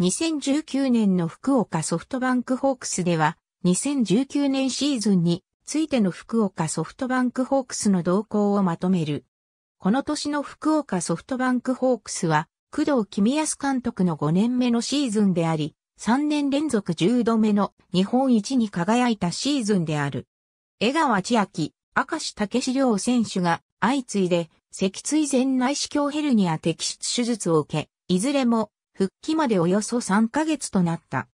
2019年の福岡ソフトバンクホークスでは、2019年シーズンについての福岡ソフトバンクホークスの動向をまとめる。この年の福岡ソフトバンクホークスは、工藤公康監督の5年目のシーズンであり、3年連続10度目の日本一に輝いたシーズンである。江川千秋、明石武史良選手が相次いで脊椎前内視鏡ヘルニア摘出手術を受け、いずれも復帰までおよそ3ヶ月となった。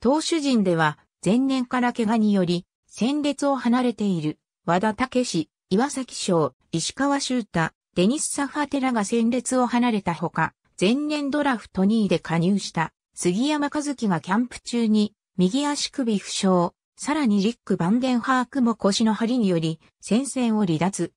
投手陣では、前年から怪我により、戦列を離れている、和田武史、岩崎翔、石川修太、デニス・サファテラが戦列を離れたほか、前年ドラフト2位で加入した、杉山和樹がキャンプ中に、右足首負傷、さらにリック・バンデンハークも腰の張りにより、戦線を離脱。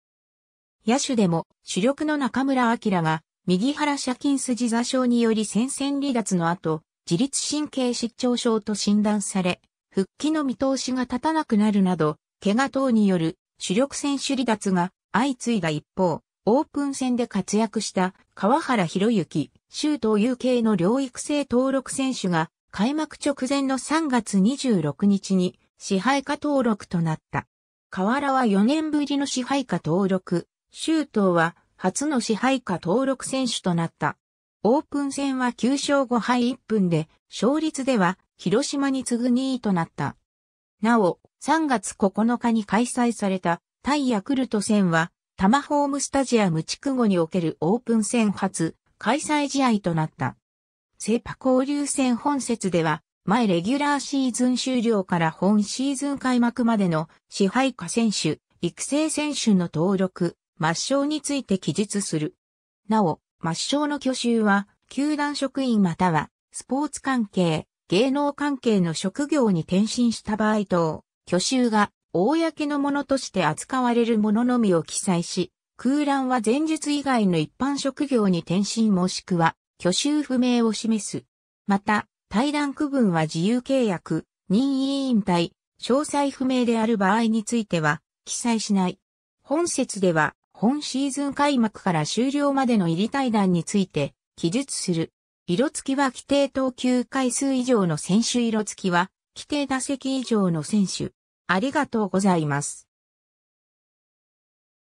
野手でも主力の中村明が右原斜筋筋座症により戦線離脱の後、自律神経失調症と診断され、復帰の見通しが立たなくなるなど、怪我等による主力選手離脱が相次いだ一方、オープン戦で活躍した川原博之、周東有形の領域性登録選手が開幕直前の3月26日に支配下登録となった。河原は4年ぶりの支配下登録、周東は初の支配下登録選手となった。オープン戦は9勝5敗1分で、勝率では広島に次ぐ2位となった。なお、3月9日に開催された対ヤクルト戦は、タマホームスタジアム筑後におけるオープン戦初開催試合となった。セパ交流戦本節では、前レギュラーシーズン終了から本シーズン開幕までの支配下選手、育成選手の登録、抹消について記述する。なお、抹消の去就は、球団職員または、スポーツ関係、芸能関係の職業に転身した場合等、去就が、公のものとして扱われるもののみを記載し、空欄は前述以外の一般職業に転身もしくは、去就不明を示す。また、対談区分は自由契約、任意引退、詳細不明である場合については、記載しない。本説では、本シーズン開幕から終了までの入り対談について記述する。色付きは規定投球回数以上の選手色付きは規定打席以上の選手。ありがとうございます。